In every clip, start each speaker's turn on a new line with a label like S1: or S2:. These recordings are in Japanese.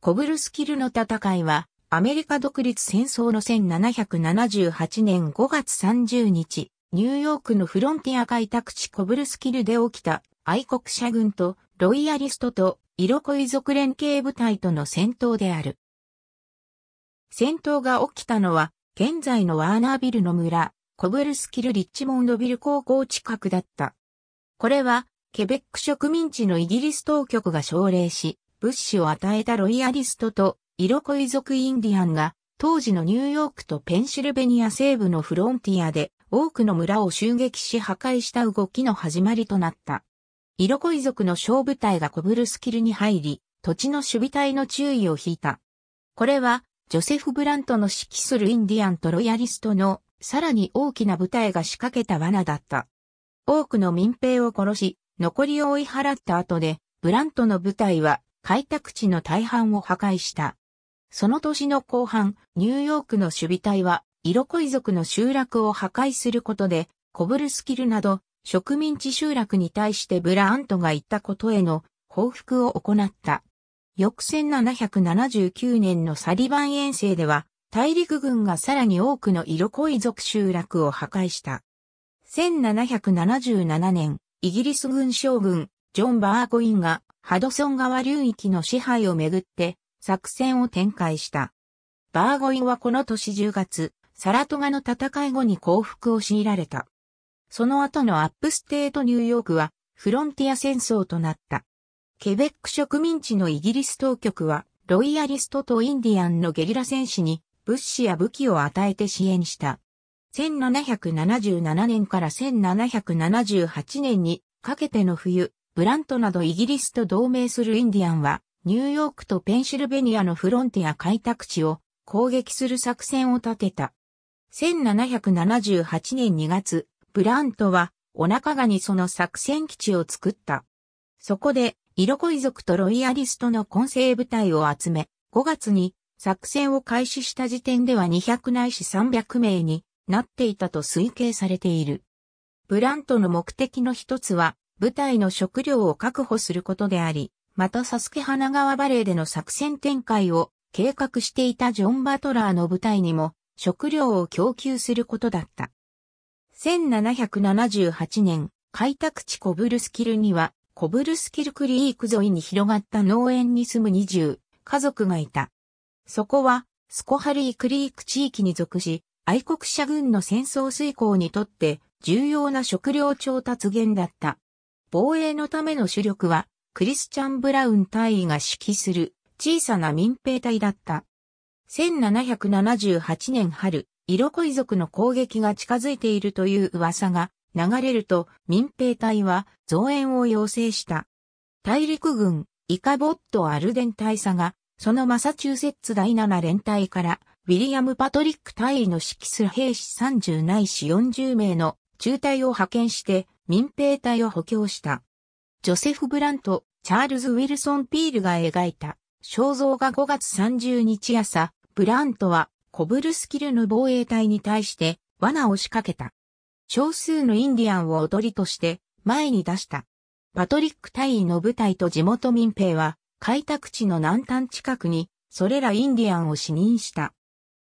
S1: コブルスキルの戦いは、アメリカ独立戦争の1778年5月30日、ニューヨークのフロンティア開拓地コブルスキルで起きた愛国者軍とロイヤリストと色恋族連携部隊との戦闘である。戦闘が起きたのは、現在のワーナービルの村、コブルスキル・リッチモンドビル高校近くだった。これは、ケベック植民地のイギリス当局が奨励し、物資を与えたロイヤリストと色恋族インディアンが当時のニューヨークとペンシルベニア西部のフロンティアで多くの村を襲撃し破壊した動きの始まりとなった。色恋族の小部隊がコブルスキルに入り、土地の守備隊の注意を引いた。これは、ジョセフ・ブラントの指揮するインディアンとロイヤリストのさらに大きな部隊が仕掛けた罠だった。多くの民兵を殺し、残りを追い払った後で、ブラントの部隊は開拓地の大半を破壊した。その年の後半、ニューヨークの守備隊は、色恋族の集落を破壊することで、コブルスキルなど、植民地集落に対してブラアントが言ったことへの報復を行った。翌1779年のサリバン遠征では、大陸軍がさらに多くの色恋族集落を破壊した。1777年、イギリス軍将軍、ジョン・バーコインがハドソン川流域の支配をめぐって作戦を展開した。バーゴインはこの年10月、サラトガの戦い後に降伏を強いられた。その後のアップステートニューヨークはフロンティア戦争となった。ケベック植民地のイギリス当局はロイヤリストとインディアンのゲリラ戦士に物資や武器を与えて支援した。1777年から1778年にかけての冬、ブラントなどイギリスと同盟するインディアンは、ニューヨークとペンシルベニアのフロンティア開拓地を攻撃する作戦を立てた。1778年2月、ブラントは、お腹がにその作戦基地を作った。そこで、イロコイ族とロイヤリストの混成部隊を集め、5月に作戦を開始した時点では200ないし300名になっていたと推計されている。ブラントの目的の一つは、部隊の食料を確保することであり、またサスケ花川バレーでの作戦展開を計画していたジョン・バトラーの部隊にも食料を供給することだった。1778年、開拓地コブルスキルには、コブルスキルクリーク沿いに広がった農園に住む20家族がいた。そこは、スコハリークリーク地域に属し、愛国者軍の戦争遂行にとって重要な食料調達源だった。防衛のための主力は、クリスチャン・ブラウン大尉が指揮する小さな民兵隊だった。1778年春、イロコイ族の攻撃が近づいているという噂が流れると民兵隊は増援を要請した。大陸軍イカボット・アルデン大佐がそのマサチューセッツ第7連隊からウィリアム・パトリック大尉の指揮する兵士30ないし40名の中隊を派遣して民兵隊を補強した。ジョセフ・ブラント、チャールズ・ウィルソン・ピールが描いた肖像画5月30日朝、ブラントはコブルスキルの防衛隊に対して罠を仕掛けた。少数のインディアンを踊りとして前に出した。パトリック隊員の部隊と地元民兵は開拓地の南端近くにそれらインディアンを死任した。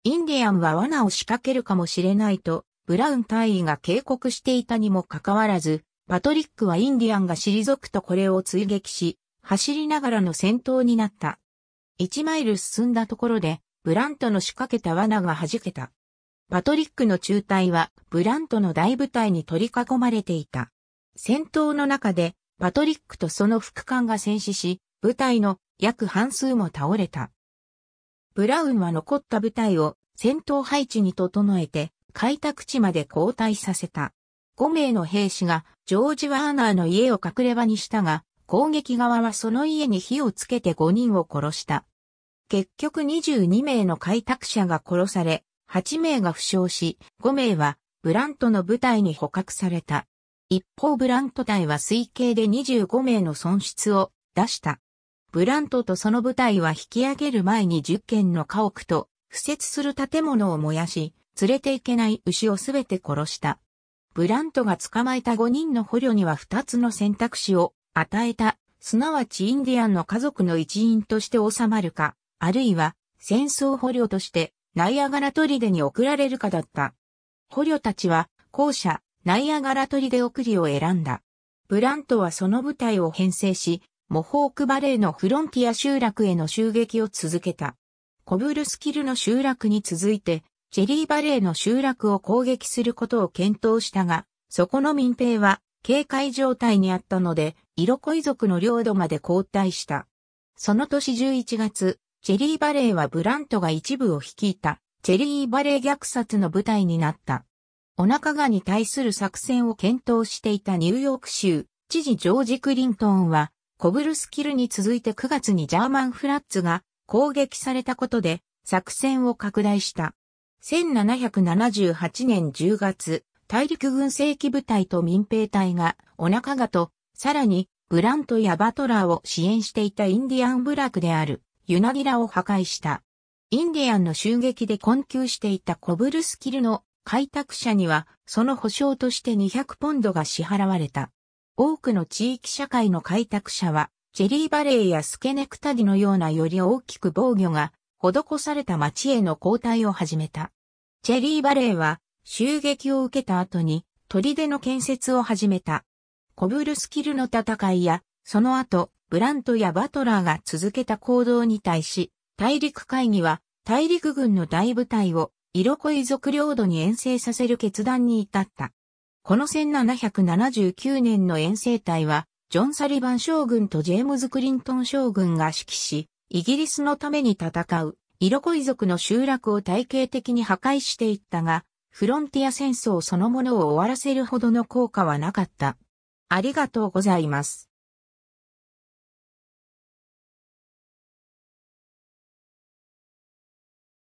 S1: インディアンは罠を仕掛けるかもしれないとブラウン大尉が警告していたにもかかわらず、パトリックはインディアンが退くとこれを追撃し、走りながらの戦闘になった。1マイル進んだところで、ブラントの仕掛けた罠が弾けた。パトリックの中隊は、ブラントの大部隊に取り囲まれていた。戦闘の中で、パトリックとその副官が戦死し、部隊の約半数も倒れた。ブラウンは残った部隊を戦闘配置に整えて、開拓地まで交代させた。5名の兵士がジョージ・ワーナーの家を隠れ場にしたが、攻撃側はその家に火をつけて5人を殺した。結局22名の開拓者が殺され、8名が負傷し、5名はブラントの部隊に捕獲された。一方ブラント隊は推計で25名の損失を出した。ブラントとその部隊は引き上げる前に10件の家屋と、敷設する建物を燃やし、連れていけない牛をすべて殺した。ブラントが捕まえた5人の捕虜には2つの選択肢を与えた、すなわちインディアンの家族の一員として収まるか、あるいは戦争捕虜としてナイアガラ砦に送られるかだった。捕虜たちは後者ナイアガラ砦送りを選んだ。ブラントはその部隊を編成し、モホークバレーのフロンティア集落への襲撃を続けた。コブルスキルの集落に続いて、チェリーバレーの集落を攻撃することを検討したが、そこの民兵は警戒状態にあったので、色恋族の領土まで後退した。その年11月、チェリーバレーはブラントが一部を率いた、チェリーバレー虐殺の舞台になった。お腹がに対する作戦を検討していたニューヨーク州、知事ジョージ・クリントンは、コブルスキルに続いて9月にジャーマン・フラッツが攻撃されたことで作戦を拡大した。1778年10月、大陸軍正規部隊と民兵隊が、お腹がと、さらに、ブラントやバトラーを支援していたインディアン部落である、ユナギラを破壊した。インディアンの襲撃で困窮していたコブルスキルの開拓者には、その保証として200ポンドが支払われた。多くの地域社会の開拓者は、チェリーバレーやスケネクタディのようなより大きく防御が施された町への交代を始めた。チェリーバレーは襲撃を受けた後に砦の建設を始めた。コブルスキルの戦いや、その後、ブラントやバトラーが続けた行動に対し、大陸会議は大陸軍の大部隊を色恋族領土に遠征させる決断に至った。この1779年の遠征隊は、ジョン・サリバン将軍とジェームズ・クリントン将軍が指揮し、イギリスのために戦う、イロコイ族の集落を体系的に破壊していったが、フロンティア戦争そのものを終わらせるほどの効果はなかった。ありがとうございます。